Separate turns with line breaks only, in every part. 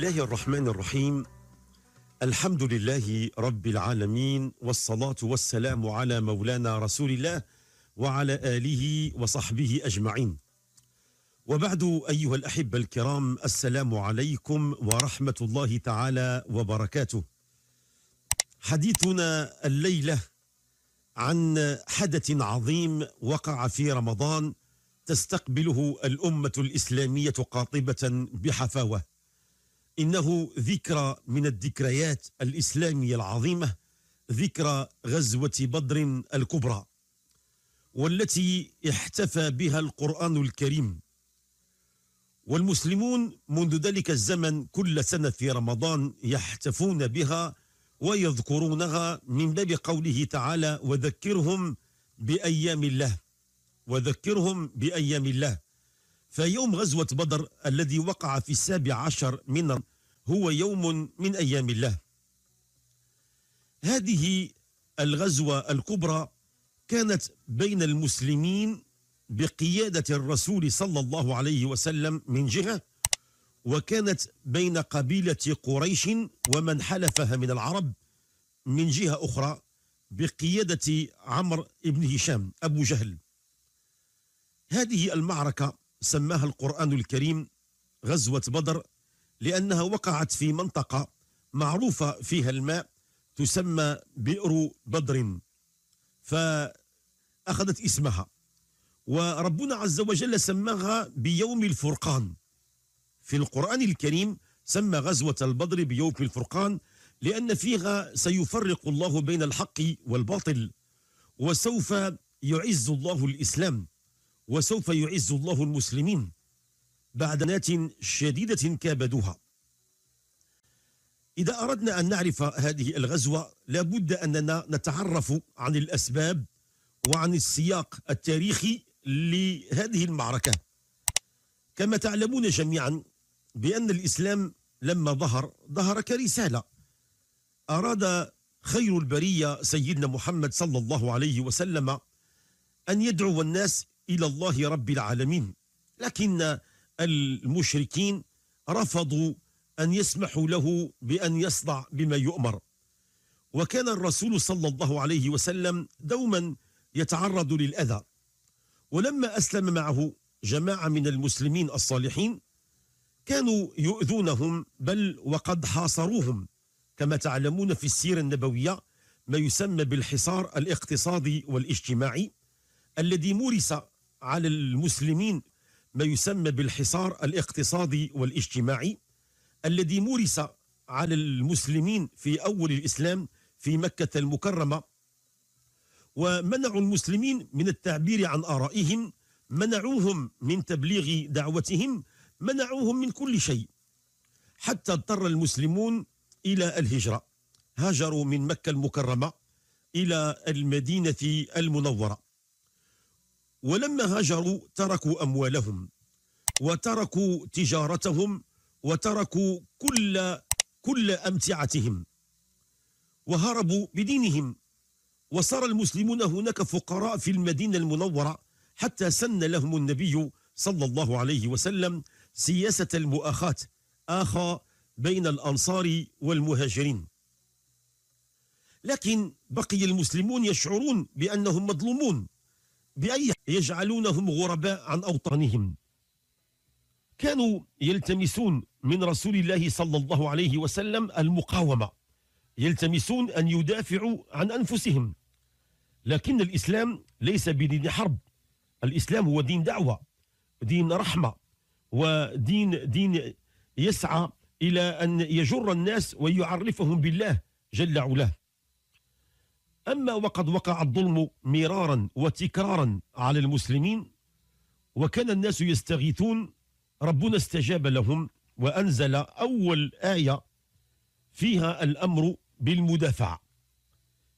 الله الرحمن الرحيم الحمد لله رب العالمين والصلاة والسلام على مولانا رسول الله وعلى آله وصحبه أجمعين وبعد أيها الأحبة الكرام السلام عليكم ورحمة الله تعالى وبركاته حديثنا الليلة عن حدث عظيم وقع في رمضان تستقبله الأمة الإسلامية قاطبة بحفاوة إنه ذكرى من الذكريات الإسلامية العظيمة ذكرى غزوة بدر الكبرى والتي احتفى بها القرآن الكريم والمسلمون منذ ذلك الزمن كل سنة في رمضان يحتفون بها ويذكرونها من باب قوله تعالى وذكرهم بأيام الله وذكرهم بأيام الله فيوم غزوة بدر الذي وقع في السابع عشر من هو يوم من أيام الله هذه الغزوة الكبرى كانت بين المسلمين بقيادة الرسول صلى الله عليه وسلم من جهة وكانت بين قبيلة قريش ومن حلفها من العرب من جهة أخرى بقيادة عمرو بن هشام أبو جهل هذه المعركة سماها القرآن الكريم غزوة بدر لأنها وقعت في منطقة معروفة فيها الماء تسمى بئر بدر فأخذت اسمها وربنا عز وجل سماها بيوم الفرقان في القرآن الكريم سمى غزوة البدر بيوم الفرقان لأن فيها سيفرق الله بين الحق والباطل وسوف يعز الله الإسلام وسوف يعز الله المسلمين بعد نات شديدة كابدوها إذا أردنا أن نعرف هذه الغزوة لابد أننا نتعرف عن الأسباب وعن السياق التاريخي لهذه المعركة كما تعلمون جميعا بأن الإسلام لما ظهر ظهر كرسالة أراد خير البرية سيدنا محمد صلى الله عليه وسلم أن يدعو الناس إلى الله رب العالمين لكن المشركين رفضوا أن يسمحوا له بأن يصدع بما يؤمر وكان الرسول صلى الله عليه وسلم دوما يتعرض للأذى ولما أسلم معه جماعة من المسلمين الصالحين كانوا يؤذونهم بل وقد حاصروهم كما تعلمون في السيرة النبوية ما يسمى بالحصار الاقتصادي والاجتماعي الذي مورس على المسلمين ما يسمى بالحصار الاقتصادي والاجتماعي الذي مورس على المسلمين في أول الإسلام في مكة المكرمة ومنعوا المسلمين من التعبير عن آرائهم منعوهم من تبليغ دعوتهم منعوهم من كل شيء حتى اضطر المسلمون إلى الهجرة هاجروا من مكة المكرمة إلى المدينة المنورة ولما هاجروا تركوا أموالهم وتركوا تجارتهم وتركوا كل كل أمتعتهم وهربوا بدينهم وصار المسلمون هناك فقراء في المدينة المنورة حتى سن لهم النبي صلى الله عليه وسلم سياسة المؤاخاة آخى بين الأنصار والمهاجرين لكن بقي المسلمون يشعرون بأنهم مظلومون بأي يجعلونهم غرباء عن أوطانهم كانوا يلتمسون من رسول الله صلى الله عليه وسلم المقاومة يلتمسون أن يدافعوا عن أنفسهم لكن الإسلام ليس بدين حرب الإسلام هو دين دعوة دين رحمة ودين دين يسعى إلى أن يجر الناس ويعرفهم بالله جل علاه أما وقد وقع الظلم مرارا وتكرارا على المسلمين وكان الناس يستغيثون ربنا استجاب لهم وأنزل أول آية فيها الأمر بالمدافعة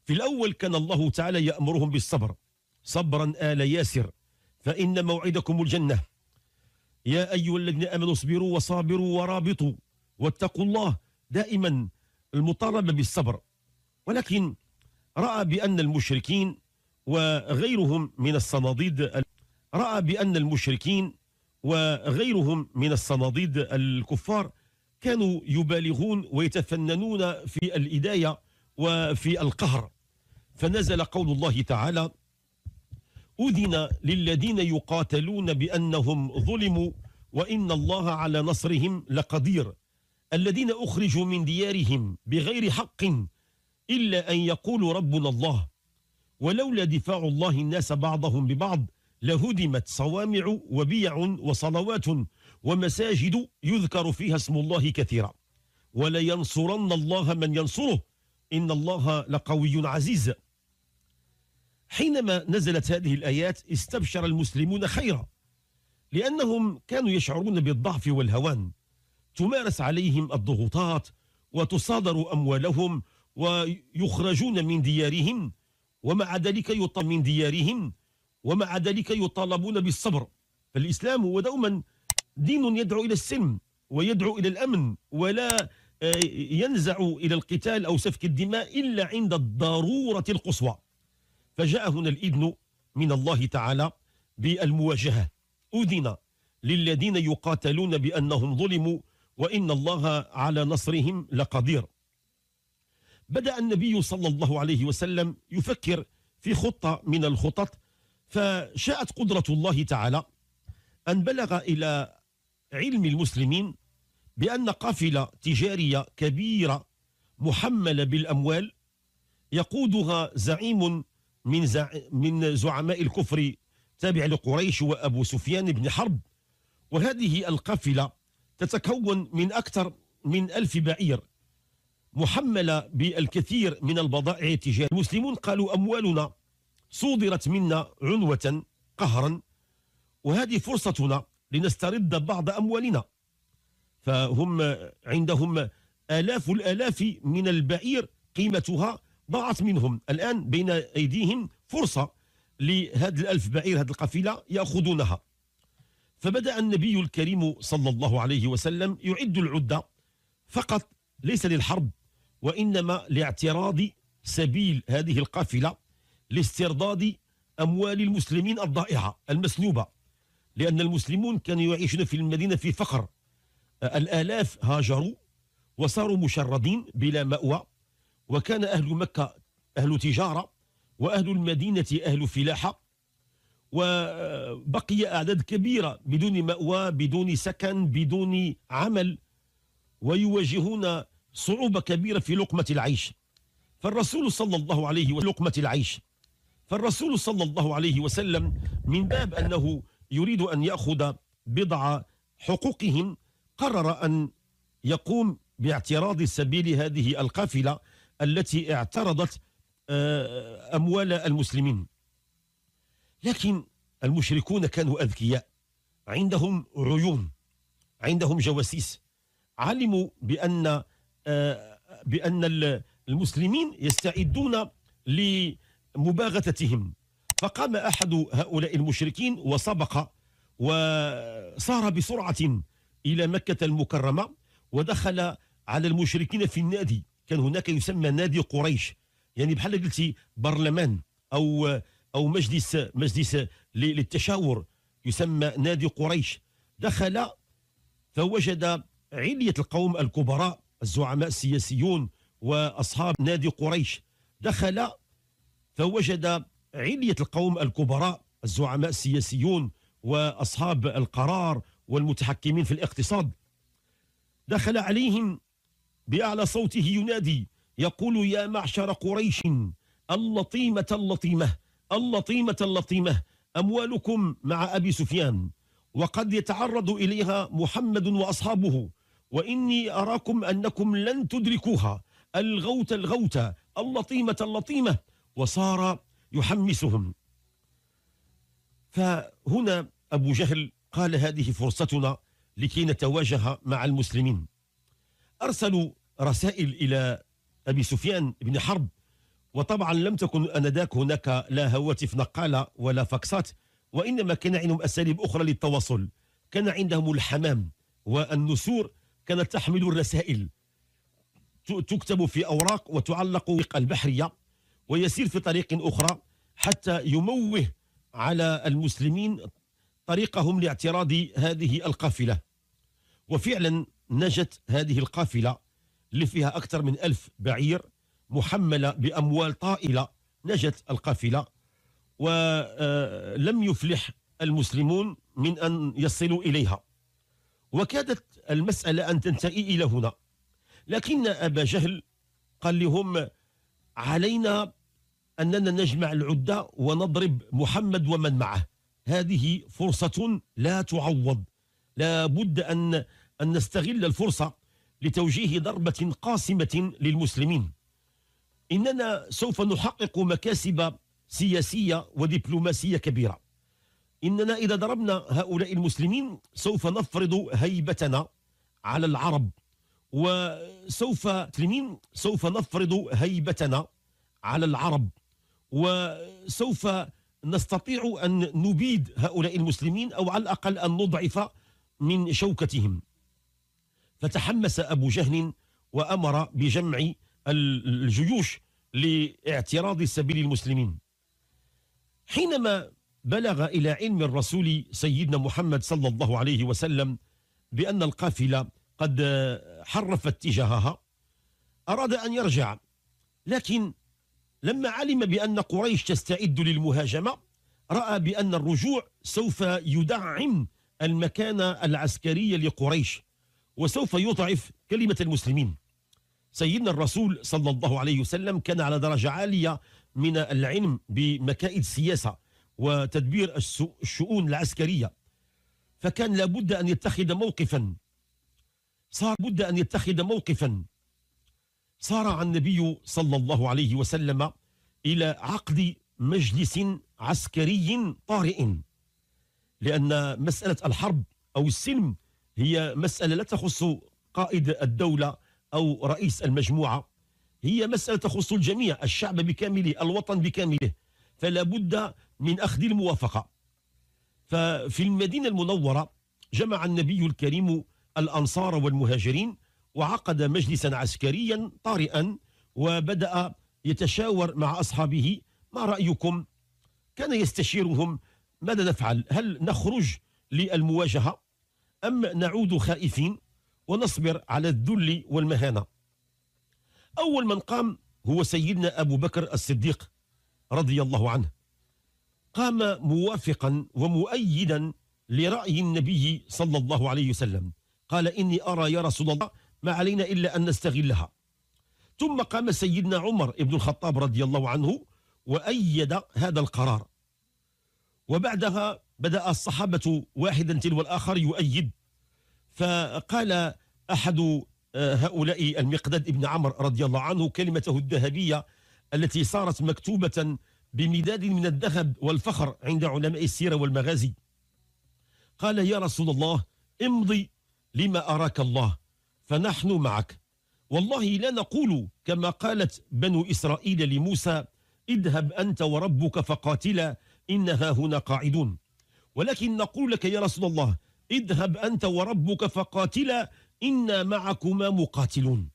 في الأول كان الله تعالى يأمرهم بالصبر صبرا آل ياسر فإن موعدكم الجنة يا أيها الذين آمنوا اصبروا وصابروا ورابطوا واتقوا الله دائما المطالبة بالصبر ولكن رأى بأن المشركين وغيرهم من الصناديد رأى بأن المشركين وغيرهم من الصناديد الكفار كانوا يبالغون ويتفننون في الإداية وفي القهر فنزل قول الله تعالى أذن للذين يقاتلون بأنهم ظلموا وإن الله على نصرهم لقدير الذين أخرجوا من ديارهم بغير حق إلا أن يقولوا ربنا الله ولولا دفاع الله الناس بعضهم ببعض لهدمت صوامع وبيع وصلوات ومساجد يذكر فيها اسم الله كثيرا ولينصرن الله من ينصره إن الله لقوي عزيز حينما نزلت هذه الآيات استبشر المسلمون خيرا لأنهم كانوا يشعرون بالضعف والهوان تمارس عليهم الضغوطات وتصادر أموالهم ويخرجون من ديارهم ومع ذلك من ديارهم ومع ذلك يطالبون بالصبر فالإسلام هو دوما دين يدعو إلى السلم ويدعو إلى الأمن ولا آه، ينزع إلى القتال أو سفك الدماء إلا عند الضرورة القصوى فجاء هنا الإذن من الله تعالى بالمواجهة أذن للذين يقاتلون بأنهم ظلموا وإن الله على نصرهم لقدير بدأ النبي صلى الله عليه وسلم يفكر في خطة من الخطط فشاءت قدرة الله تعالى أن بلغ إلى علم المسلمين بأن قافلة تجارية كبيرة محملة بالأموال يقودها زعيم من زع... من زعماء الكفر تابع لقريش وأبو سفيان بن حرب وهذه القافلة تتكون من أكثر من ألف بعير محملة بالكثير من البضائع تجاه المسلمون قالوا أموالنا صودرت منا عنوة قهرا وهذه فرصتنا لنسترد بعض أموالنا فهم عندهم آلاف الآلاف من البعير قيمتها ضاعت منهم الآن بين أيديهم فرصة لهذا الألف بعير هذه القفيله يأخذونها فبدأ النبي الكريم صلى الله عليه وسلم يعد العدة فقط ليس للحرب وإنما لاعتراض سبيل هذه القافلة لاسترداد أموال المسلمين الضائعة المسلوبة لأن المسلمون كانوا يعيشون في المدينة في فقر الآلاف هاجروا وصاروا مشردين بلا مأوى وكان أهل مكة أهل تجارة وأهل المدينة أهل فلاحة وبقي أعداد كبيرة بدون مأوى بدون سكن بدون عمل ويواجهون صعوبة كبيرة في لقمة العيش فالرسول صلى الله عليه وسلم لقمة العيش فالرسول صلى الله عليه وسلم من باب أنه يريد أن يأخذ بضع حقوقهم قرر أن يقوم باعتراض سبيل هذه القافلة التي اعترضت آه، أموال المسلمين لكن المشركون كانوا أذكياء عندهم عيون عندهم جواسيس علموا بأن آه، بأن المسلمين يستعدون لمباغتتهم فقام أحد هؤلاء المشركين وسبق وصار بسرعة إلى مكة المكرمة ودخل على المشركين في النادي كان هناك يسمى نادي قريش يعني بحال قلتي برلمان أو أو مجلس مجلس للتشاور يسمى نادي قريش دخل فوجد علية القوم الكبراء الزعماء السياسيون وأصحاب نادي قريش دخل فوجد علية القوم الكبراء الزعماء السياسيون وأصحاب القرار والمتحكمين في الاقتصاد دخل عليهم بأعلى صوته ينادي يقول يا معشر قريش اللطيمة اللطيمة اللطيمة اللطيمة أموالكم مع أبي سفيان وقد يتعرض إليها محمد وأصحابه وإني أراكم أنكم لن تدركوها الغوت الغوت اللطيمة اللطيمة وصار يحمسهم فهنا أبو جهل قال هذه فرصتنا لكي نتواجه مع المسلمين أرسلوا رسائل إلى أبي سفيان بن حرب وطبعا لم تكن أنذاك هناك لا هواتف نقالة ولا فاكسات وإنما كان عندهم أساليب أخرى للتواصل كان عندهم الحمام والنسور كانت تحمل الرسائل تكتب في أوراق وتعلق وفق البحرية ويسير في طريق أخرى حتى يموه على المسلمين طريقهم لاعتراض هذه القافلة وفعلا نجت هذه القافلة اللي فيها أكثر من ألف بعير محملة بأموال طائلة نجت القافلة ولم آه، يفلح المسلمون من أن يصلوا إليها وكادت المسألة أن تنتهي إلى هنا لكن أبا جهل قال لهم علينا أننا نجمع العدة ونضرب محمد ومن معه هذه فرصة لا تعوض لا بد أن, أن نستغل الفرصة لتوجيه ضربة قاسمة للمسلمين إننا سوف نحقق مكاسب سياسية ودبلوماسية كبيرة إننا إذا ضربنا هؤلاء المسلمين سوف نفرض هيبتنا على العرب وسوف المسلمين سوف نفرض هيبتنا على العرب وسوف نستطيع أن نبيد هؤلاء المسلمين أو على الأقل أن نضعف من شوكتهم فتحمس أبو جهل وأمر بجمع الجيوش لاعتراض سبيل المسلمين حينما بلغ إلى علم الرسول سيدنا محمد صلى الله عليه وسلم بأن القافلة قد حرفت اتجاهها أراد أن يرجع لكن لما علم بأن قريش تستعد للمهاجمة رأى بأن الرجوع سوف يدعم المكانة العسكرية لقريش وسوف يضعف كلمة المسلمين سيدنا الرسول صلى الله عليه وسلم كان على درجة عالية من العلم بمكائد السياسة وتدبير الشؤون العسكرية فكان لابد أن يتخذ موقفا صار بد أن يتخذ موقفا صار النبي صلى الله عليه وسلم إلى عقد مجلس عسكري طارئ لأن مسألة الحرب أو السلم هي مسألة لا تخص قائد الدولة أو رئيس المجموعة هي مسألة تخص الجميع الشعب بكامله الوطن بكامله فلا بد من أخذ الموافقة ففي المدينة المنورة جمع النبي الكريم الأنصار والمهاجرين وعقد مجلسا عسكريا طارئا وبدأ يتشاور مع أصحابه ما رأيكم كان يستشيرهم ماذا نفعل هل نخرج للمواجهة أم نعود خائفين ونصبر على الذل والمهانة أول من قام هو سيدنا أبو بكر الصديق رضي الله عنه قام موافقا ومؤيدا لرأي النبي صلى الله عليه وسلم قال إني أرى يا رسول الله ما علينا إلا أن نستغلها ثم قام سيدنا عمر بن الخطاب رضي الله عنه وأيد هذا القرار وبعدها بدأ الصحابة واحدا تلو الآخر يؤيد فقال أحد آه، هؤلاء المقداد بن عمر رضي الله عنه كلمته الذهبية التي صارت مكتوبة بمداد من الذهب والفخر عند علماء السيرة والمغازي قال يا رسول الله امضي لما أراك الله فنحن معك والله لا نقول كما قالت بنو إسرائيل لموسى اذهب أنت وربك فقاتلا إنها هنا قاعدون ولكن نقول لك يا رسول الله اذهب أنت وربك فقاتلا إنا معكما مقاتلون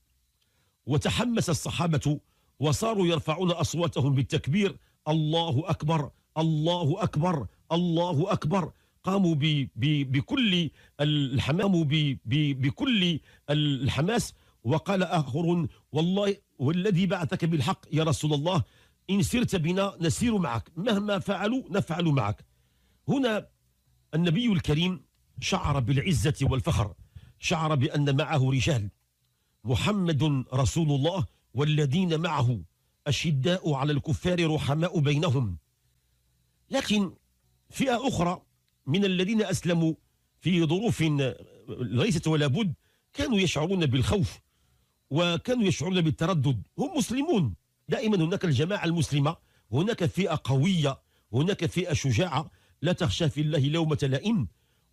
وتحمس الصحابة وصاروا يرفعون أصواتهم بالتكبير الله أكبر الله أكبر الله أكبر قاموا ب ب بكل الحمام ب ب بكل الحماس وقال آخر والله والذي بعثك بالحق يا رسول الله إن سرت بنا نسير معك مهما فعلوا نفعل معك هنا النبي الكريم شعر بالعزة والفخر شعر بأن معه رجال محمد رسول الله والذين معه أشداء على الكفار رحماء بينهم لكن فئة أخرى من الذين أسلموا في ظروف ليست ولا بد كانوا يشعرون بالخوف وكانوا يشعرون بالتردد هم مسلمون دائما هناك الجماعة المسلمة هناك فئة قوية هناك فئة شجاعة لا تخشى في الله لومة لئيم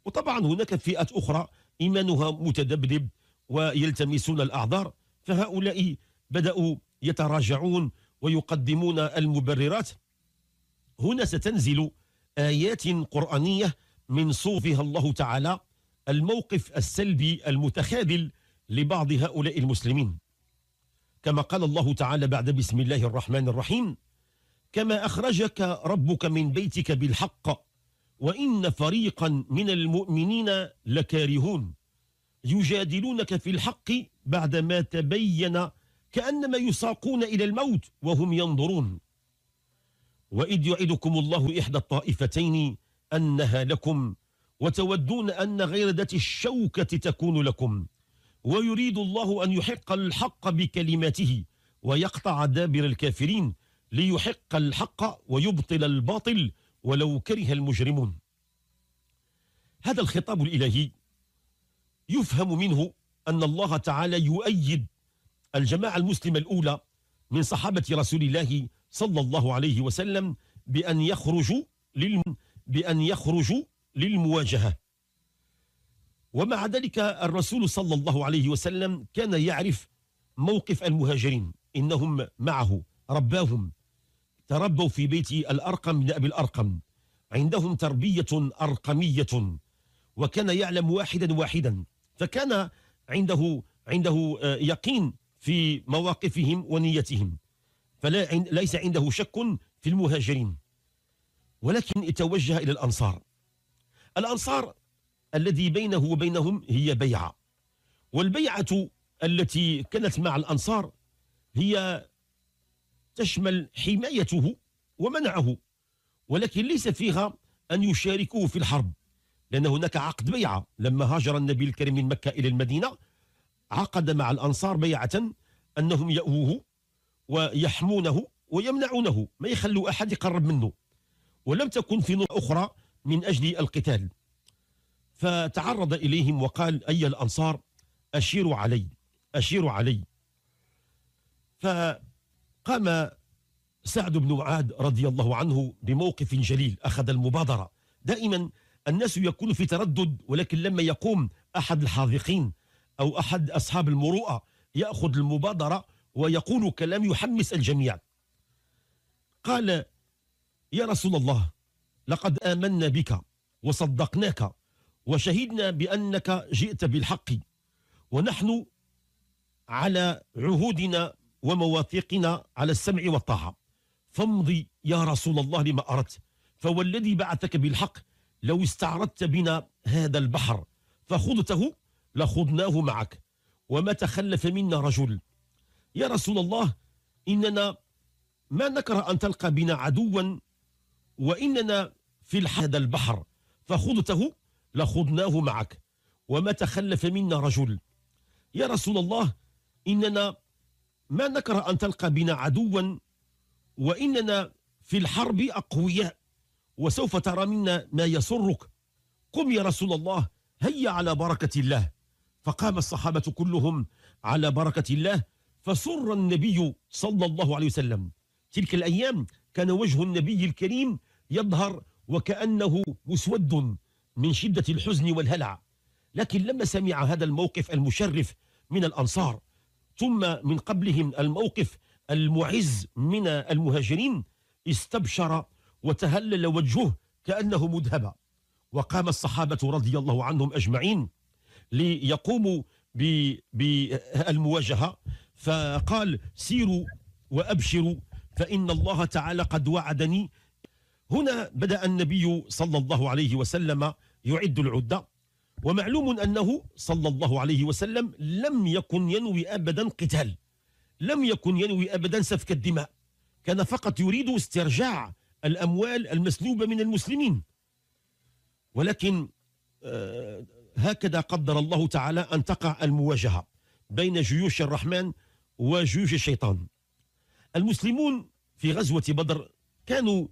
وطبعا هناك فئة أخرى إيمانها متذبذب ويلتمسون الأعذار فهؤلاء بدأوا يتراجعون ويقدمون المبررات هنا ستنزل آيات قرآنية من صوفها الله تعالى الموقف السلبي المتخاذل لبعض هؤلاء المسلمين كما قال الله تعالى بعد بسم الله الرحمن الرحيم كما أخرجك ربك من بيتك بالحق وإن فريقا من المؤمنين لكارهون يجادلونك في الحق بعدما تبين كأنما يساقون إلى الموت وهم ينظرون وإذ يعدكم الله إحدى الطائفتين أنها لكم وتودون أن غير ذات الشوكة تكون لكم ويريد الله أن يحق الحق بكلماته ويقطع دابر الكافرين ليحق الحق ويبطل الباطل ولو كره المجرمون هذا الخطاب الإلهي يفهم منه أن الله تعالى يؤيد الجماعة المسلمة الأولى من صحابة رسول الله صلى الله عليه وسلم بأن يخرجوا للم بأن يخرجوا للمواجهة ومع ذلك الرسول صلى الله عليه وسلم كان يعرف موقف المهاجرين إنهم معه رباهم تربوا في بيت الأرقم بن أبي الأرقم عندهم تربية أرقمية وكان يعلم واحدا واحدا فكان عنده عنده آه، يقين في مواقفهم ونيتهم فلا ليس عنده شك في المهاجرين ولكن توجه إلى الأنصار الأنصار الذي بينه وبينهم هي بيعة والبيعة التي كانت مع الأنصار هي تشمل حمايته ومنعه ولكن ليس فيها أن يشاركوه في الحرب لأن هناك عقد بيعة لما هاجر النبي الكريم من مكة إلى المدينة عقد مع الأنصار بيعة أنهم يأووه ويحمونه ويمنعونه ما يخلوا أحد يقرب منه ولم تكن في نور أخرى من أجل القتال فتعرض إليهم وقال أي الأنصار أشيروا علي أشيروا علي فقام سعد بن معاد رضي الله عنه بموقف جليل أخذ المبادرة دائما الناس يكون في تردد ولكن لما يقوم أحد الحاذقين أو أحد أصحاب المروءة يأخذ المبادرة ويقول كلام يحمس الجميع قال يا رسول الله لقد آمنا بك وصدقناك وشهدنا بأنك جئت بالحق ونحن على عهودنا ومواثيقنا على السمع والطاعة فامضي يا رسول الله لما أردت فوالذي بعثك بالحق لو استعرضت بنا هذا البحر فخضته لخضناه معك وما تخلف منا رجل يا رسول الله إننا ما نكره أن تلقى بنا عدوا وإننا في الحد البحر فخضته لخضناه معك وما تخلف منا رجل يا رسول الله إننا ما نكره أن تلقى بنا عدوا وإننا في الحرب أقوياء وسوف ترى منا ما يسرك قم يا رسول الله هيا على بركة الله فقام الصحابة كلهم على بركة الله فسر النبي صلى الله عليه وسلم تلك الأيام كان وجه النبي الكريم يظهر وكأنه مسود من شدة الحزن والهلع لكن لما سمع هذا الموقف المشرف من الأنصار ثم من قبلهم الموقف المعز من المهاجرين استبشر وتهلل وجهه كأنه مذهبة وقام الصحابة رضي الله عنهم أجمعين ليقوموا بالمواجهة فقال سيروا وأبشروا فإن الله تعالى قد وعدني هنا بدأ النبي صلى الله عليه وسلم يعد العدة ومعلوم أنه صلى الله عليه وسلم لم يكن ينوي أبدا قتال لم يكن ينوي أبدا سفك الدماء كان فقط يريد استرجاع الأموال المسلوبة من المسلمين ولكن آه، هكذا قدر الله تعالى أن تقع المواجهة بين جيوش الرحمن وجيوش الشيطان المسلمون في غزوة بدر كانوا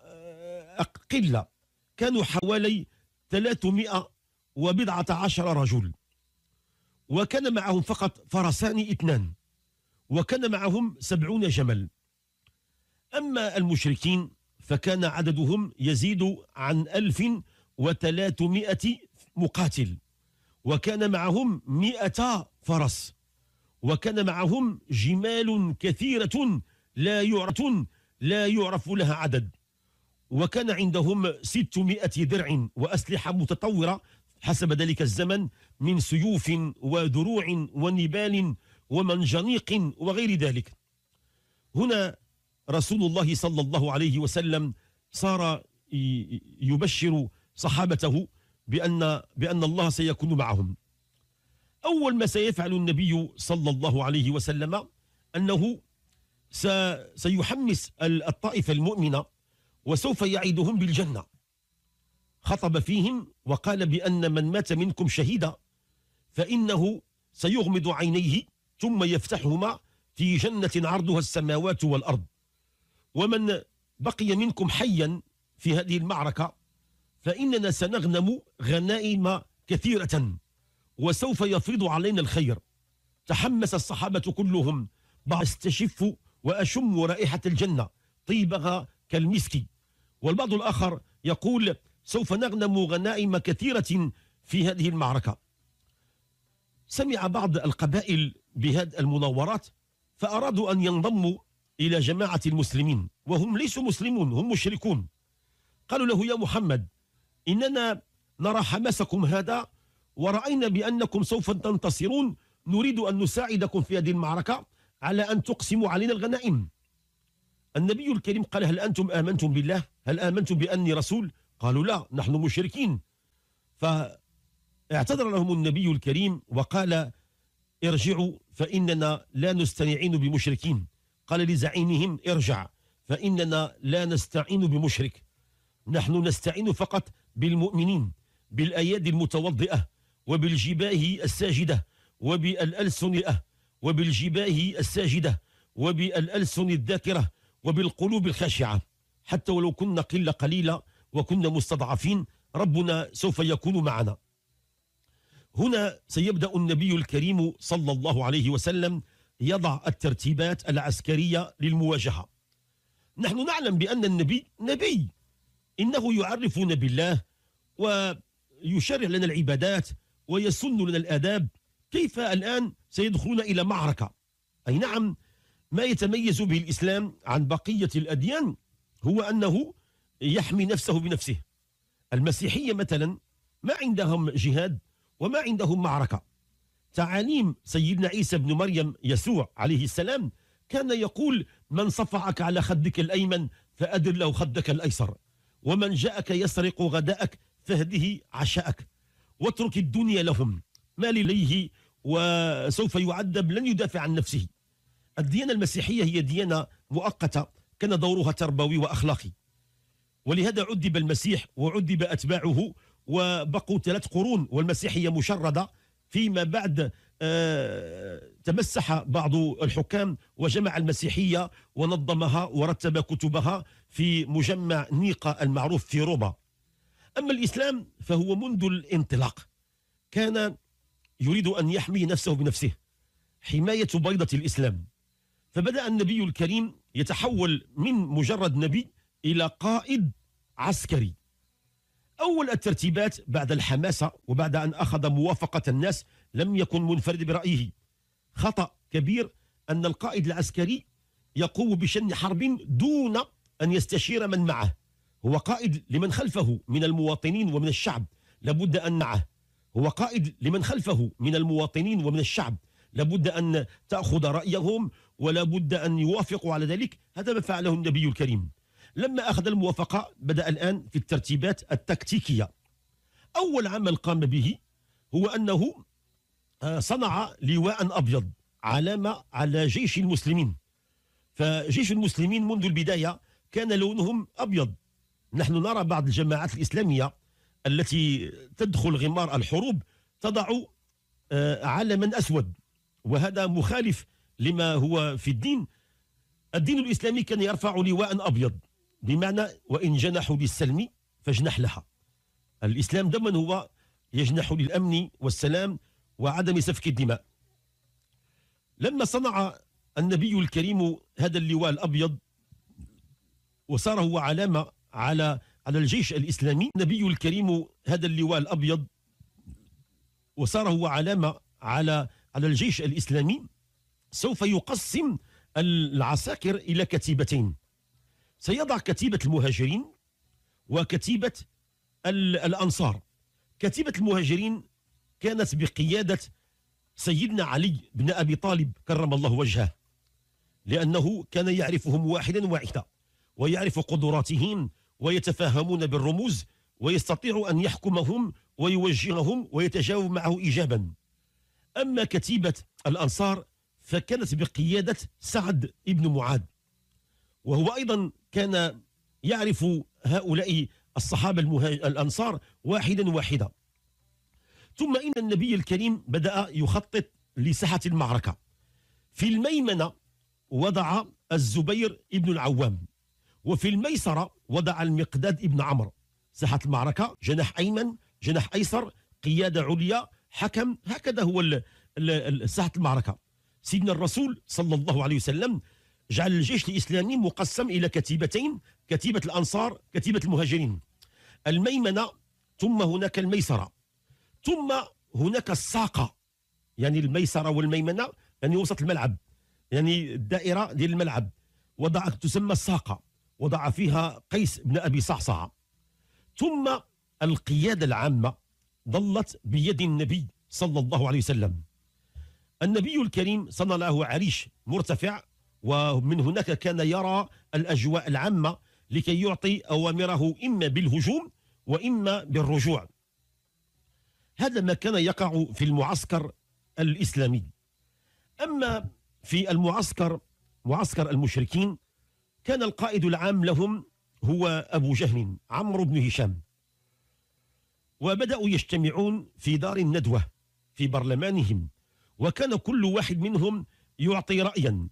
آه، قلة كانوا حوالي 300 وبضعة عشر رجل وكان معهم فقط فرسان اثنان وكان معهم سبعون جمل أما المشركين فكان عددهم يزيد عن ألف وثلاثمائة مقاتل وكان معهم مئة فرس وكان معهم جمال كثيرة لا يعرف لا يعرف لها عدد وكان عندهم 600 درع وأسلحة متطورة حسب ذلك الزمن من سيوف ودروع ونبال ومنجنيق وغير ذلك هنا رسول الله صلى الله عليه وسلم صار يبشر صحابته بأن, بأن الله سيكون معهم أول ما سيفعل النبي صلى الله عليه وسلم أنه سيحمس الطائفة المؤمنة وسوف يعيدهم بالجنة خطب فيهم وقال بأن من مات منكم شهيدا فإنه سيغمض عينيه ثم يفتحهما في جنة عرضها السماوات والأرض ومن بقي منكم حيا في هذه المعركة فإننا سنغنم غنائم كثيرة وسوف يفيض علينا الخير تحمس الصحابة كلهم بعض استشف وأشم رائحة الجنة طيبها كالمسك والبعض الآخر يقول سوف نغنم غنائم كثيرة في هذه المعركة سمع بعض القبائل بهذه المناورات فأرادوا أن ينضموا إلى جماعة المسلمين وهم ليسوا مسلمون هم مشركون قالوا له يا محمد إننا نرى حماسكم هذا ورأينا بأنكم سوف تنتصرون نريد أن نساعدكم في هذه المعركة على أن تقسموا علينا الغنائم النبي الكريم قال هل أنتم آمنتم بالله هل آمنتم بأني رسول قالوا لا نحن مشركين فاعتذر لهم النبي الكريم وقال ارجعوا فإننا لا نستعين بمشركين قال لزعيمهم ارجع فإننا لا نستعين بمشرك نحن نستعين فقط بالمؤمنين بالأيادي المتوضئة وبالجباه الساجدة وبالألسن وبالجباه الساجدة وبالألسن الذاكرة وبالقلوب الخاشعة حتى ولو كنا قلة قليلة وكنا مستضعفين ربنا سوف يكون معنا هنا سيبدأ النبي الكريم صلى الله عليه وسلم يضع الترتيبات العسكرية للمواجهة نحن نعلم بأن النبي نبي إنه يعرفنا بالله ويشرع لنا العبادات ويسن لنا الآداب كيف الآن سيدخلون إلى معركة أي نعم ما يتميز به الإسلام عن بقية الأديان هو أنه يحمي نفسه بنفسه المسيحية مثلا ما عندهم جهاد وما عندهم معركة تعاليم سيدنا عيسى بن مريم يسوع عليه السلام كان يقول من صفعك على خدك الأيمن فأدر له خدك الأيسر ومن جاءك يسرق غداءك فهده عشاءك واترك الدنيا لهم ما لليه وسوف يعذب لن يدافع عن نفسه الديانة المسيحية هي ديانة مؤقتة كان دورها تربوي وأخلاقي ولهذا عذب المسيح وعذب أتباعه وبقوا ثلاث قرون والمسيحية مشردة فيما بعد آه، تمسح بعض الحكام وجمع المسيحية ونظمها ورتب كتبها في مجمع نيقة المعروف في روما أما الإسلام فهو منذ الانطلاق كان يريد أن يحمي نفسه بنفسه حماية بيضة الإسلام فبدأ النبي الكريم يتحول من مجرد نبي إلى قائد عسكري أول الترتيبات بعد الحماسة وبعد أن أخذ موافقة الناس لم يكن منفرد برأيه خطأ كبير أن القائد العسكري يقوم بشن حرب دون أن يستشير من معه هو قائد لمن خلفه من المواطنين ومن الشعب لابد أن نعه هو قائد لمن خلفه من المواطنين ومن الشعب لابد أن تأخذ رأيهم ولا بد أن يوافقوا على ذلك هذا ما فعله النبي الكريم لما أخذ الموافقة بدأ الآن في الترتيبات التكتيكية أول عمل قام به هو أنه آه، صنع لواء أبيض علامة على جيش المسلمين فجيش المسلمين منذ البداية كان لونهم أبيض نحن نرى بعض الجماعات الإسلامية التي تدخل غمار الحروب تضع آه، علما أسود وهذا مخالف لما هو في الدين الدين الإسلامي كان يرفع لواء أبيض بمعنى وإن جنحوا للسلم فاجنح لها الإسلام دما هو يجنح للأمن والسلام وعدم سفك الدماء لما صنع النبي الكريم هذا اللواء الأبيض وصار هو علامة على على الجيش الاسلامي النبي الكريم هذا اللواء الابيض وصار هو علامه على على الجيش الاسلامي سوف يقسم العساكر الى كتيبتين سيضع كتيبه المهاجرين وكتيبه الانصار كتيبه المهاجرين كانت بقياده سيدنا علي بن ابي طالب كرم الله وجهه لانه كان يعرفهم واحدا واحدا ويعرف قدراتهم ويتفاهمون بالرموز ويستطيع أن يحكمهم ويوجههم ويتجاوب معه إيجابا أما كتيبة الأنصار فكانت بقيادة سعد ابن معاذ وهو أيضا كان يعرف هؤلاء الصحابة المهاج... الأنصار واحدا واحدا ثم إن النبي الكريم بدأ يخطط لساحة المعركة في الميمنة وضع الزبير ابن العوام وفي الميسرة وضع المقداد ابن عمرو ساحة المعركة جناح أيمن جناح أيسر قيادة عليا حكم هكذا هو ساحة المعركة سيدنا الرسول صلى الله عليه وسلم جعل الجيش الإسلامي مقسم إلى كتيبتين كتيبة الأنصار كتيبة المهاجرين الميمنة ثم هناك الميسرة ثم هناك الساقة يعني الميسرة والميمنة يعني وسط الملعب يعني الدائرة ديال الملعب وضعت تسمى الساقة وضع فيها قيس بن أبي صعصعة ثم القيادة العامة ظلت بيد النبي صلى الله عليه وسلم النبي الكريم صنع له عريش مرتفع ومن هناك كان يرى الأجواء العامة لكي يعطي أوامره إما بالهجوم وإما بالرجوع هذا ما كان يقع في المعسكر الإسلامي أما في المعسكر معسكر المشركين كان القائد العام لهم هو أبو جهل عمرو بن هشام وبدأوا يجتمعون في دار الندوة في برلمانهم وكان كل واحد منهم يعطي رأيا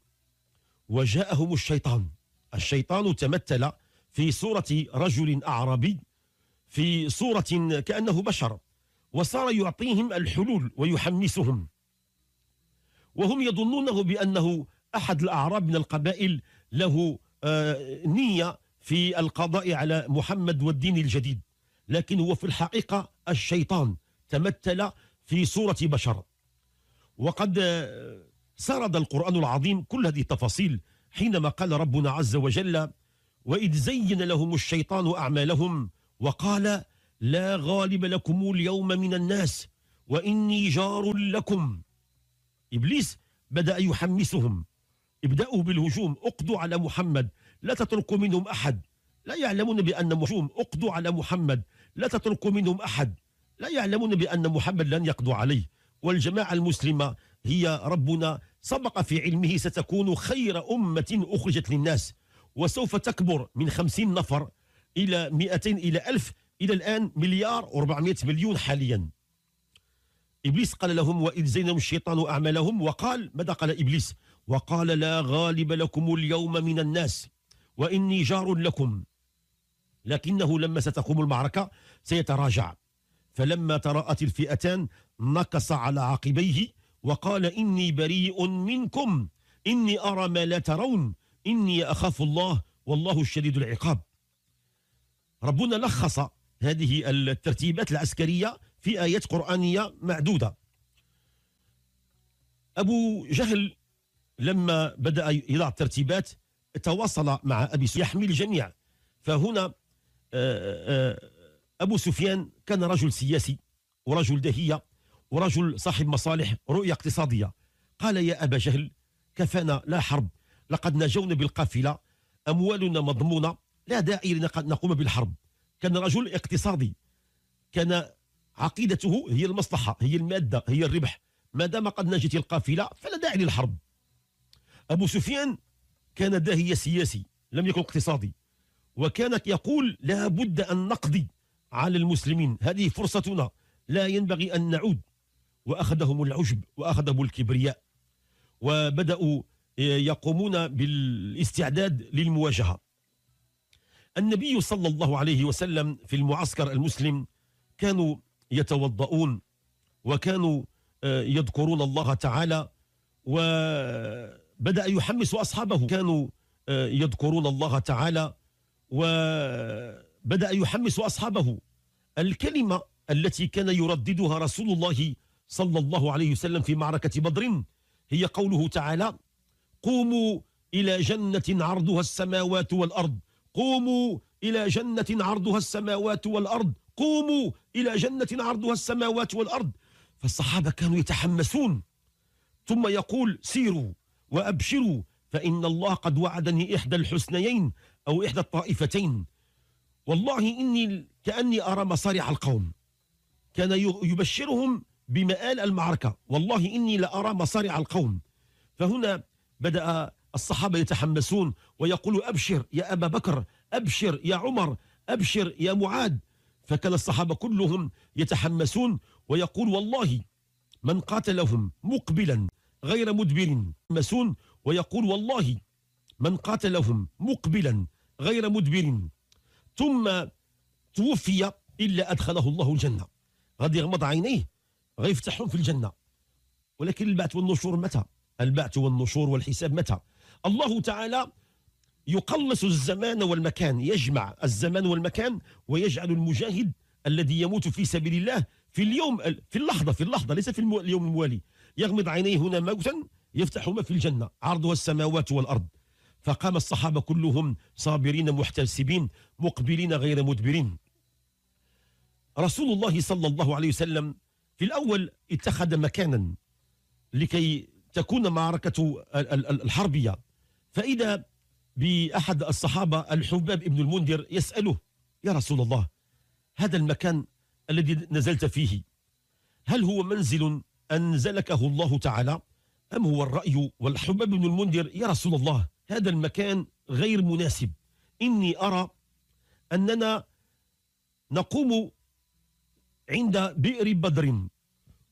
وجاءهم الشيطان الشيطان تمثل في صورة رجل أعرابي في صورة كأنه بشر وصار يعطيهم الحلول ويحمسهم وهم يظنونه بأنه أحد الأعراب من القبائل له آه، نية في القضاء على محمد والدين الجديد لكن هو في الحقيقة الشيطان تمثل في صورة بشر وقد آه، سرد القرآن العظيم كل هذه التفاصيل حينما قال ربنا عز وجل وإذ زين لهم الشيطان أعمالهم وقال لا غالب لكم اليوم من الناس وإني جار لكم إبليس بدأ يحمسهم ابدأوا بالهجوم اقضوا على محمد لا تتركوا منهم أحد لا يعلمون بأن هجوم اقضوا على محمد لا تتركوا منهم أحد لا يعلمون بأن محمد لن يقضوا عليه والجماعة المسلمة هي ربنا سبق في علمه ستكون خير أمة أخرجت للناس وسوف تكبر من خمسين نفر إلى 200 إلى ألف إلى الآن مليار و400 مليون حاليا إبليس قال لهم وإذ زينهم الشيطان أعمالهم وقال ماذا قال إبليس وقال لا غالب لكم اليوم من الناس وإني جار لكم لكنه لما ستقوم المعركة سيتراجع فلما تراءت الفئتان نكص على عقبيه وقال إني بريء منكم إني أرى ما لا ترون إني أخاف الله والله الشديد العقاب ربنا لخص هذه الترتيبات العسكرية في آيات قرآنية معدودة أبو جهل لما بدأ يضع ترتيبات تواصل مع أبي سفيان يحمي الجميع فهنا آه، آه، أبو سفيان كان رجل سياسي ورجل دهية ورجل صاحب مصالح رؤية اقتصادية قال يا أبا جهل كفانا لا حرب لقد نجونا بالقافلة أموالنا مضمونة لا داعي نقوم بالحرب كان رجل اقتصادي كان عقيدته هي المصلحة هي المادة هي الربح ما دام قد نجت القافلة فلا داعي للحرب أبو سفيان كان داهية سياسي لم يكن اقتصادي وكان يقول لا بد أن نقضي على المسلمين هذه فرصتنا لا ينبغي أن نعود وأخذهم العجب وأخذهم الكبرياء وبدأوا آه، يقومون بالاستعداد للمواجهة النبي صلى الله عليه وسلم في المعسكر المسلم كانوا يتوضؤون وكانوا آه، يذكرون الله تعالى و بدأ يحمس أصحابه كانوا آه، يذكرون الله تعالى وبدأ يحمس أصحابه الكلمة التي كان يرددها رسول الله صلى الله عليه وسلم في معركة بدر هي قوله تعالى قوموا إلى جنة عرضها السماوات والأرض قوموا إلى جنة عرضها السماوات والأرض قوموا إلى جنة عرضها السماوات والأرض فالصحابة كانوا يتحمسون ثم يقول سيروا وأبشروا فإن الله قد وعدني إحدى الحسنيين أو إحدى الطائفتين والله إني كأني أرى مصارع القوم كان يبشرهم بمآل المعركة والله إني لأرى مصارع القوم فهنا بدأ الصحابة يتحمسون ويقول أبشر يا أبا بكر أبشر يا عمر أبشر يا معاذ فكان الصحابة كلهم يتحمسون ويقول والله من قاتلهم مقبلا غير مدبر مسون ويقول والله من قاتلهم مقبلا غير مدبر ثم توفي إلا أدخله الله الجنة غادي يغمض عينيه غيفتحهم في الجنة ولكن البعث والنشور متى البعث والنشور والحساب متى الله تعالى يقلص الزمان والمكان يجمع الزمان والمكان ويجعل المجاهد الذي يموت في سبيل الله في اليوم في اللحظة في اللحظة ليس في اليوم الموالي يغمض عينيه هنا موتا يفتحهما في الجنة عرضها السماوات والأرض فقام الصحابة كلهم صابرين محتسبين مقبلين غير مدبرين رسول الله صلى الله عليه وسلم في الأول اتخذ مكانا لكي تكون معركة الحربية فإذا بأحد الصحابة الحباب ابن المنذر يسأله يا رسول الله هذا المكان الذي نزلت فيه هل هو منزل أنزلكه الله تعالى أم هو الرأي والحباب بن المنذر يا رسول الله هذا المكان غير مناسب إني أرى أننا نقوم عند بئر بدر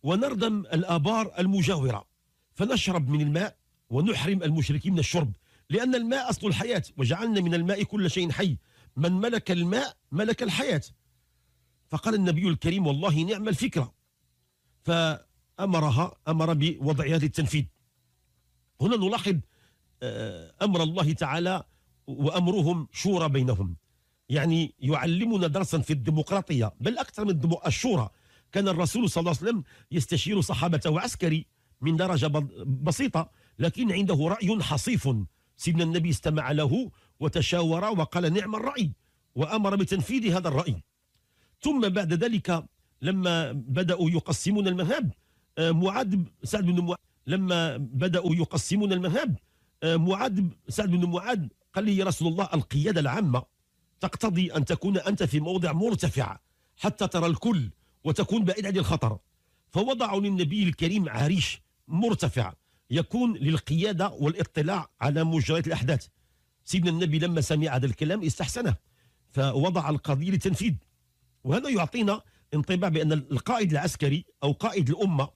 ونردم الآبار المجاورة فنشرب من الماء ونحرم المشركين من الشرب لأن الماء أصل الحياة وجعلنا من الماء كل شيء حي من ملك الماء ملك الحياة فقال النبي الكريم والله نعم الفكرة ف أمرها أمر بوضعها للتنفيذ هنا نلاحظ آه، أمر الله تعالى وأمرهم شورى بينهم يعني يعلمنا درسا في الديمقراطية بل أكثر من الشورى كان الرسول صلى الله عليه وسلم يستشير صحابته عسكري من درجة بسيطة لكن عنده رأي حصيف سيدنا النبي استمع له وتشاور وقال نعم الرأي وأمر بتنفيذ هذا الرأي ثم بعد ذلك لما بدأوا يقسمون المهاب آه، معاذ سعد بن معاذ لما بدأوا يقسمون المذهب آه، معاذ سعد بن معاذ قال لي يا رسول الله القيادة العامة تقتضي أن تكون أنت في موضع مرتفع حتى ترى الكل وتكون بعيد عن الخطر فوضعوا للنبي الكريم عريش مرتفع يكون للقيادة والاطلاع على مجريات الأحداث سيدنا النبي لما سمع هذا الكلام استحسنه فوضع القضية للتنفيذ وهذا يعطينا انطباع بأن القائد العسكري أو قائد الأمة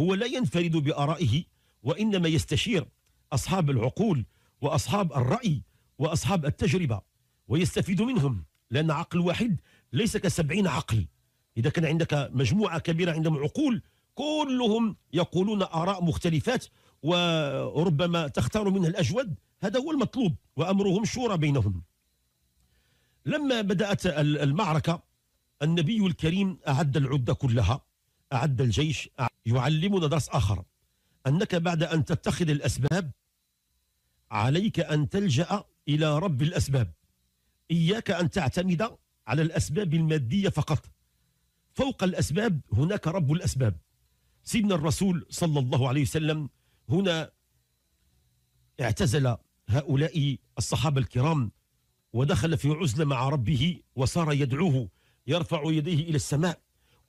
هو لا ينفرد بآرائه وإنما يستشير أصحاب العقول وأصحاب الرأي وأصحاب التجربة ويستفيد منهم لأن عقل واحد ليس كسبعين عقل إذا كان عندك مجموعة كبيرة عندهم عقول كلهم يقولون آراء مختلفات وربما تختار منها الأجود هذا هو المطلوب وأمرهم شورى بينهم لما بدأت المعركة النبي الكريم أعد العدة كلها أعد الجيش يعلمنا درس آخر أنك بعد أن تتخذ الأسباب عليك أن تلجأ إلى رب الأسباب إياك أن تعتمد على الأسباب المادية فقط فوق الأسباب هناك رب الأسباب سيدنا الرسول صلى الله عليه وسلم هنا اعتزل هؤلاء الصحابة الكرام ودخل في عزلة مع ربه وصار يدعوه يرفع يديه إلى السماء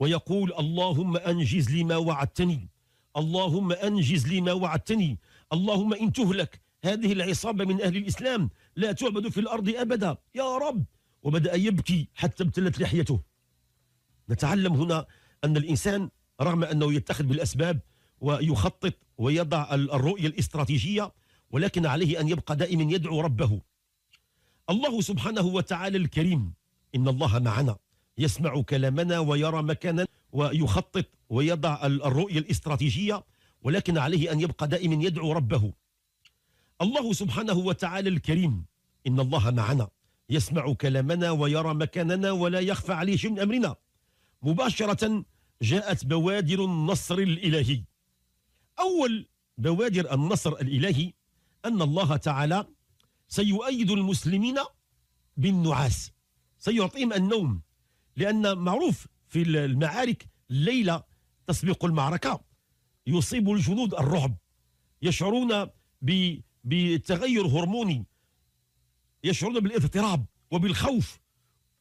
ويقول اللهم أنجز لي ما وعدتني اللهم أنجز لي ما وعدتني اللهم إن تهلك هذه العصابة من أهل الإسلام لا تعبد في الأرض أبدا يا رب وبدأ يبكي حتى ابتلت لحيته نتعلم هنا أن الإنسان رغم أنه يتخذ بالأسباب ويخطط ويضع الرؤية الاستراتيجية ولكن عليه أن يبقى دائما يدعو ربه الله سبحانه وتعالى الكريم إن الله معنا يسمع كلامنا ويرى مكانا ويخطط ويضع الرؤية الاستراتيجية ولكن عليه أن يبقى دائما يدعو ربه الله سبحانه وتعالى الكريم إن الله معنا يسمع كلامنا ويرى مكاننا ولا يخفى عليه شيء من أمرنا مباشرة جاءت بوادر النصر الإلهي أول بوادر النصر الإلهي أن الله تعالى سيؤيد المسلمين بالنعاس سيعطيهم النوم لأن معروف في المعارك الليلة تسبق المعركة يصيب الجنود الرعب يشعرون بتغير هرموني يشعرون بالاضطراب وبالخوف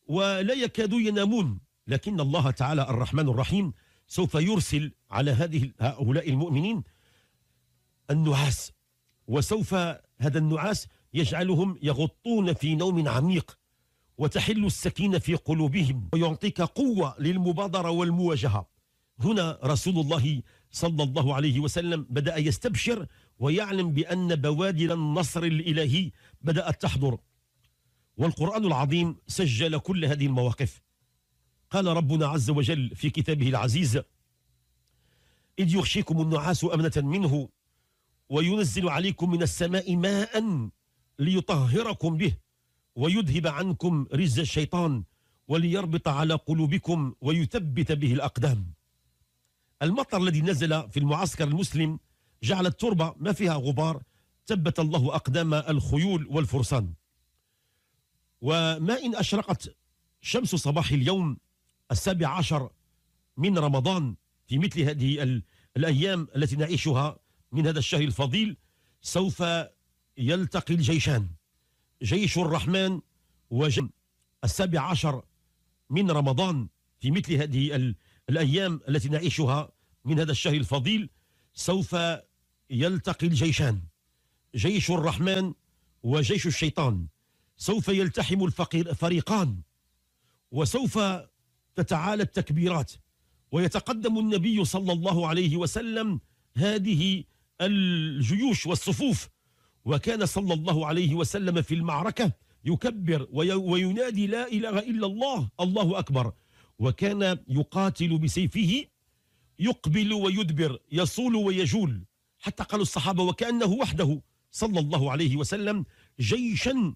ولا يكادوا ينامون لكن الله تعالى الرحمن الرحيم سوف يرسل على هذه هؤلاء المؤمنين النعاس وسوف هذا النعاس يجعلهم يغطون في نوم عميق وتحل السكينة في قلوبهم ويعطيك قوة للمبادرة والمواجهة هنا رسول الله صلى الله عليه وسلم بدأ يستبشر ويعلم بأن بوادر النصر الإلهي بدأت تحضر والقرآن العظيم سجل كل هذه المواقف قال ربنا عز وجل في كتابه العزيز إذ يغشيكم النعاس أمنة منه وينزل عليكم من السماء ماء ليطهركم به ويذهب عنكم رز الشيطان وليربط على قلوبكم ويثبت به الأقدام المطر الذي نزل في المعسكر المسلم جعل التربة ما فيها غبار ثبت الله أقدام الخيول والفرسان وما إن أشرقت شمس صباح اليوم السابع عشر من رمضان في مثل هذه الأيام التي نعيشها من هذا الشهر الفضيل سوف يلتقي الجيشان جيش الرحمن وجيش السابع عشر من رمضان في مثل هذه الأيام التي نعيشها من هذا الشهر الفضيل سوف يلتقي الجيشان جيش الرحمن وجيش الشيطان سوف يلتحم الفقير فريقان وسوف تتعالى التكبيرات ويتقدم النبي صلى الله عليه وسلم هذه الجيوش والصفوف وكان صلى الله عليه وسلم في المعركة يكبر وينادي لا إله إلا الله الله أكبر وكان يقاتل بسيفه يقبل ويدبر يصول ويجول حتى قالوا الصحابة وكأنه وحده صلى الله عليه وسلم جيشا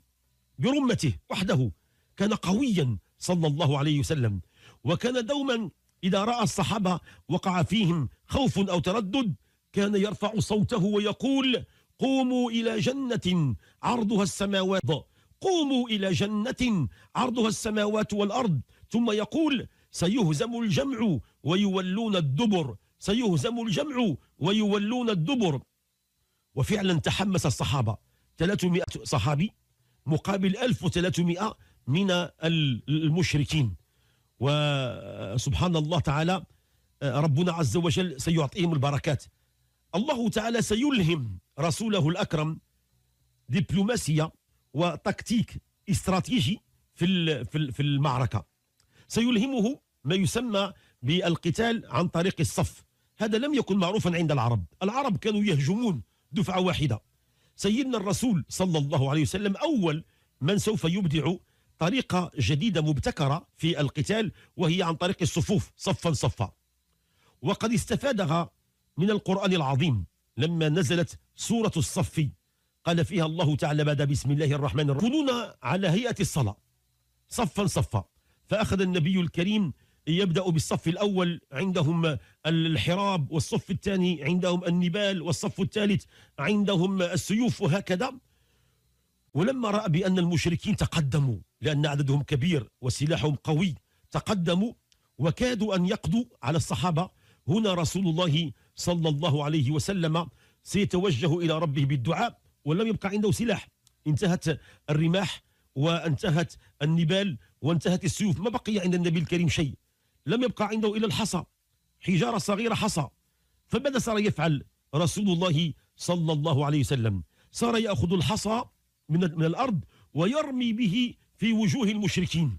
برمته وحده كان قويا صلى الله عليه وسلم وكان دوما إذا رأى الصحابة وقع فيهم خوف أو تردد كان يرفع صوته ويقول قوموا إلى جنة عرضها السماوات قوموا إلى جنة عرضها السماوات والأرض ثم يقول سيهزم الجمع ويولون الدبر سيهزم الجمع ويولون الدبر وفعلا تحمس الصحابة 300 صحابي مقابل 1300 من المشركين وسبحان الله تعالى آه، ربنا عز وجل سيعطيهم البركات الله تعالى سيلهم رسوله الاكرم دبلوماسيه وتكتيك استراتيجي في في المعركه سيلهمه ما يسمى بالقتال عن طريق الصف هذا لم يكن معروفا عند العرب العرب كانوا يهجمون دفعه واحده سيدنا الرسول صلى الله عليه وسلم اول من سوف يبدع طريقه جديده مبتكره في القتال وهي عن طريق الصفوف صفا صفا وقد استفادها من القران العظيم لما نزلت سورة الصف قال فيها الله تعالى بعد بسم الله الرحمن الرحيم كنون على هيئة الصلاة صفا صفا فأخذ النبي الكريم يبدأ بالصف الأول عندهم الحراب والصف الثاني عندهم النبال والصف الثالث عندهم السيوف وهكذا ولما رأى بأن المشركين تقدموا لأن عددهم كبير وسلاحهم قوي تقدموا وكادوا أن يقضوا على الصحابة هنا رسول الله صلى الله عليه وسلم سيتوجه إلى ربه بالدعاء ولم يبقى عنده سلاح انتهت الرماح وانتهت النبال وانتهت السيوف ما بقي عند النبي الكريم شيء لم يبقى عنده إلا الحصى حجارة صغيرة حصى فماذا صار يفعل رسول الله صلى الله عليه وسلم صار يأخذ الحصى من, من الأرض ويرمي به في وجوه المشركين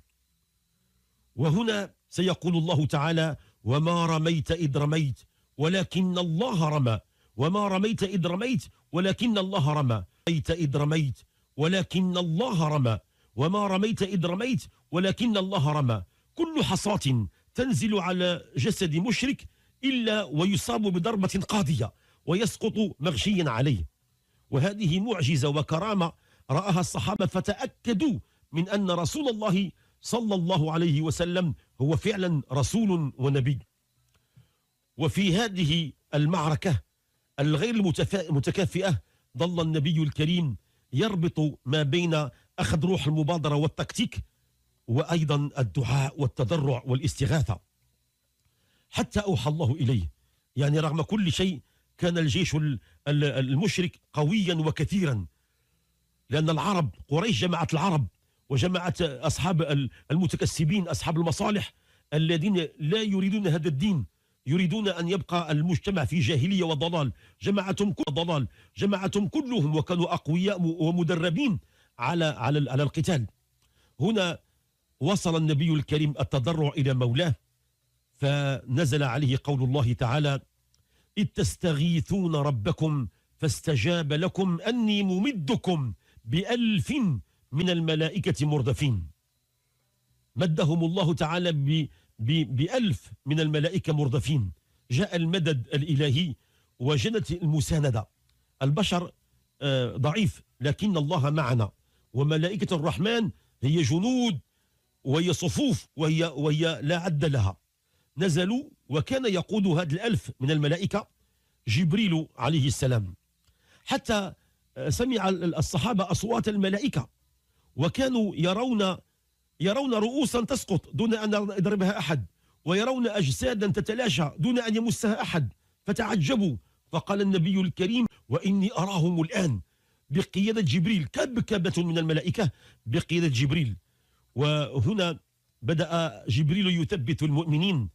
وهنا سيقول الله تعالى وما رميت إذ رميت ولكن الله رمى وما رميت إذ رميت ولكن الله رمى رميت إذ رميت ولكن الله رمى وما رميت إذ رميت ولكن الله رمى كل حصاة تنزل على جسد مشرك إلا ويصاب بضربة قاضية ويسقط مغشيا عليه وهذه معجزة وكرامة رآها الصحابة فتأكدوا من أن رسول الله صلى الله عليه وسلم هو فعلا رسول ونبي وفي هذه المعركة الغير متكافئة ظل النبي الكريم يربط ما بين أخذ روح المبادرة والتكتيك وأيضا الدعاء والتضرع والاستغاثة حتى أوحى الله إليه يعني رغم كل شيء كان الجيش المشرك قويا وكثيرا لأن العرب قريش جماعة العرب وجماعة أصحاب المتكسبين أصحاب المصالح الذين لا يريدون هذا الدين يريدون أن يبقى المجتمع في جاهلية وضلال جماعتهم كل ضلال جماعتهم كلهم وكانوا أقوياء ومدربين على على على القتال هنا وصل النبي الكريم التضرع إلى مولاه فنزل عليه قول الله تعالى إذ تستغيثون ربكم فاستجاب لكم أني ممدكم بألف من الملائكة مردفين مدهم الله تعالى ب ب بألف من الملائكة مردفين جاء المدد الإلهي وجنت المساندة البشر آه، ضعيف لكن الله معنا وملائكة الرحمن هي جنود وهي صفوف وهي, وهي لا عد لها نزلوا وكان يقود هذا الألف من الملائكة جبريل عليه السلام حتى آه، سمع الصحابة أصوات الملائكة وكانوا يرون يرون رؤوسا تسقط دون أن يضربها أحد ويرون أجسادا تتلاشى دون أن يمسها أحد فتعجبوا فقال النبي الكريم وإني أراهم الآن بقيادة جبريل كبكبة من الملائكة بقيادة جبريل وهنا بدأ جبريل يثبت المؤمنين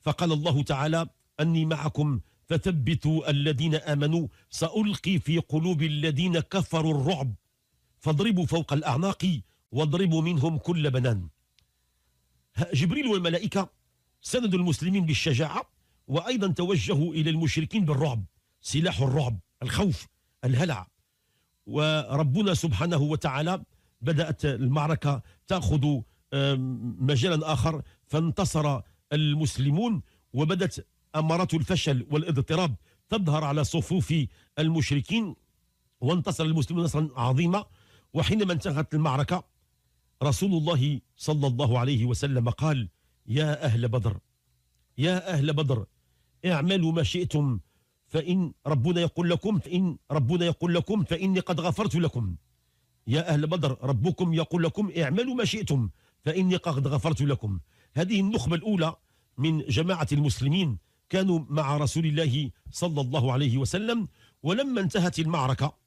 فقال الله تعالى أني معكم فثبتوا الذين آمنوا سألقي في قلوب الذين كفروا الرعب فاضربوا فوق الأعناق واضربوا منهم كل بنان جبريل والملائكة سندوا المسلمين بالشجاعة وأيضا توجهوا إلى المشركين بالرعب سلاح الرعب الخوف الهلع وربنا سبحانه وتعالى بدأت المعركة تأخذ مجالا آخر فانتصر المسلمون وبدت أمارات الفشل والاضطراب تظهر على صفوف المشركين وانتصر المسلمون نصرا عظيما وحينما انتهت المعركة رسول الله صلى الله عليه وسلم قال يا أهل بدر يا أهل بدر اعملوا ما شئتم فإن ربنا يقول لكم فإن ربنا يقول لكم فإني قد غفرت لكم يا أهل بدر ربكم يقول لكم اعملوا ما شئتم فإني قد غفرت لكم هذه النخبة الأولى من جماعة المسلمين كانوا مع رسول الله صلى الله عليه وسلم ولما انتهت المعركة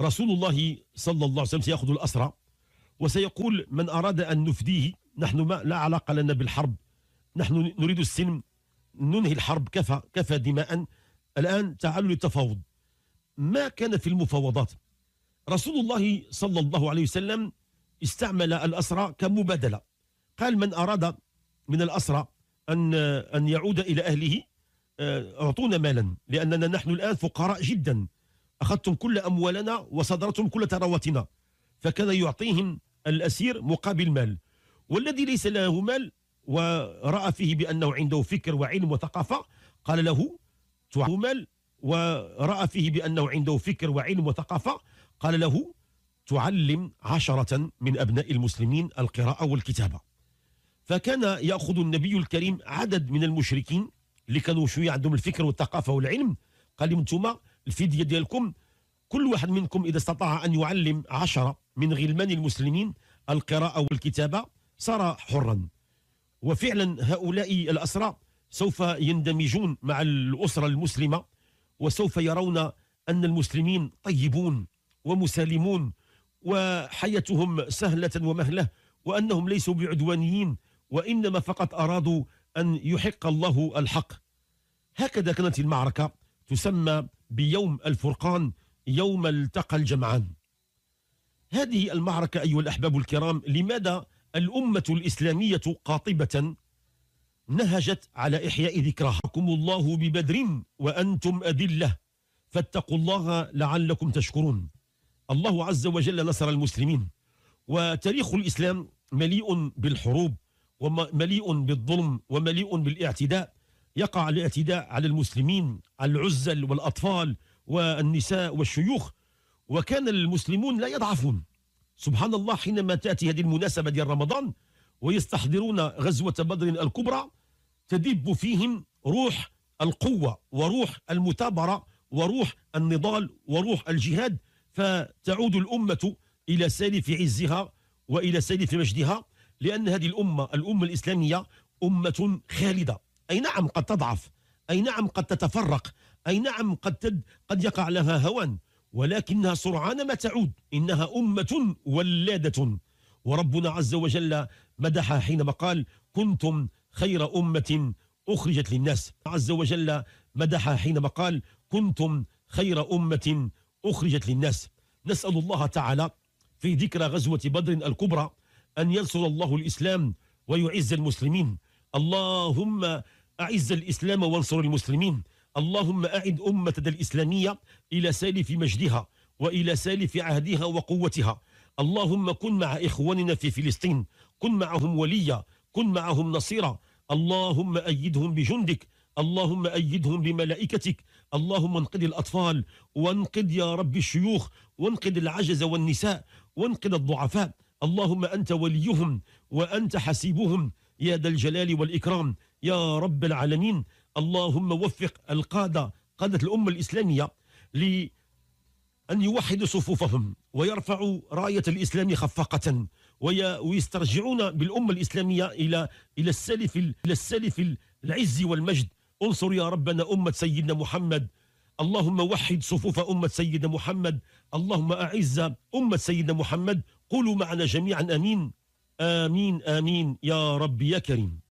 رسول الله صلى الله عليه وسلم سيأخذ الأسرى وسيقول من أراد أن نفديه نحن ما لا علاقة لنا بالحرب نحن نريد السلم ننهي الحرب كفى كفى دماء الآن تعالوا للتفاوض ما كان في المفاوضات رسول الله صلى الله عليه وسلم استعمل الأسرى كمبادلة قال من أراد من الأسرى أن أن يعود إلى أهله آه، أعطونا مالا لأننا نحن الآن فقراء جدا أخذتم كل أموالنا وصدرتم كل ثرواتنا فكان يعطيهم الأسير مقابل مال والذي ليس له مال ورأى فيه بأنه عنده فكر وعلم وثقافة قال له تعطيه مال ورأى فيه بأنه عنده فكر وعلم وثقافة قال له تعلم عشرة من أبناء المسلمين القراءة والكتابة فكان يأخذ النبي الكريم عدد من المشركين اللي كانوا شوية عندهم الفكر والثقافة والعلم قال لهم انتم الفدية ديالكم كل واحد منكم إذا استطاع أن يعلم عشرة من غلمان المسلمين القراءة والكتابة صار حرا وفعلا هؤلاء الأسرى سوف يندمجون مع الأسرة المسلمة وسوف يرون أن المسلمين طيبون ومسالمون وحياتهم سهلة ومهلة وأنهم ليسوا بعدوانيين وإنما فقط أرادوا أن يحق الله الحق هكذا كانت المعركة تسمى بيوم الفرقان يوم التقى الجمعان هذه المعركة أيها الأحباب الكرام لماذا الأمة الإسلامية قاطبة نهجت على إحياء ذكراكم الله ببدر وأنتم أذلة فاتقوا الله لعلكم تشكرون الله عز وجل نصر المسلمين وتاريخ الإسلام مليء بالحروب ومليء بالظلم ومليء بالاعتداء يقع الاعتداء على المسلمين العزل والأطفال والنساء والشيوخ وكان المسلمون لا يضعفون سبحان الله حينما تأتي هذه المناسبة ديال رمضان ويستحضرون غزوة بدر الكبرى تدب فيهم روح القوة وروح المثابرة وروح النضال وروح الجهاد فتعود الأمة إلى سالف عزها وإلى سالف مجدها لأن هذه الأمة الأمة الإسلامية أمة خالدة أي نعم قد تضعف أي نعم قد تتفرق أي نعم قد, تد قد يقع لها هوان ولكنها سرعان ما تعود إنها أمة ولادة وربنا عز وجل مدح حينما قال كنتم خير أمة أخرجت للناس عز وجل مدح حينما قال كنتم خير أمة أخرجت للناس نسأل الله تعالى في ذكرى غزوة بدر الكبرى أن ينصر الله الإسلام ويعز المسلمين اللهم أعز الإسلام وانصر المسلمين اللهم أعد أمة الإسلامية إلى سالف مجدها وإلى سالف عهدها وقوتها اللهم كن مع إخواننا في فلسطين كن معهم وليا كن معهم نصيرا اللهم أيدهم بجندك اللهم أيدهم بملائكتك اللهم انقذ الأطفال وانقذ يا رب الشيوخ وانقذ العجز والنساء وانقذ الضعفاء اللهم أنت وليهم وأنت حسيبهم يا ذا الجلال والإكرام يا رب العالمين اللهم وفق القادة قادة الأمة الإسلامية لأن يوحدوا صفوفهم ويرفعوا راية الإسلام خفاقة ويسترجعون بالأمة الإسلامية إلى إلى السلف إلى السلف العز والمجد انصر يا ربنا أمة سيدنا محمد اللهم وحد صفوف أمة سيدنا محمد اللهم أعز أمة سيدنا محمد قولوا معنا جميعا أمين آمين آمين يا رب يا كريم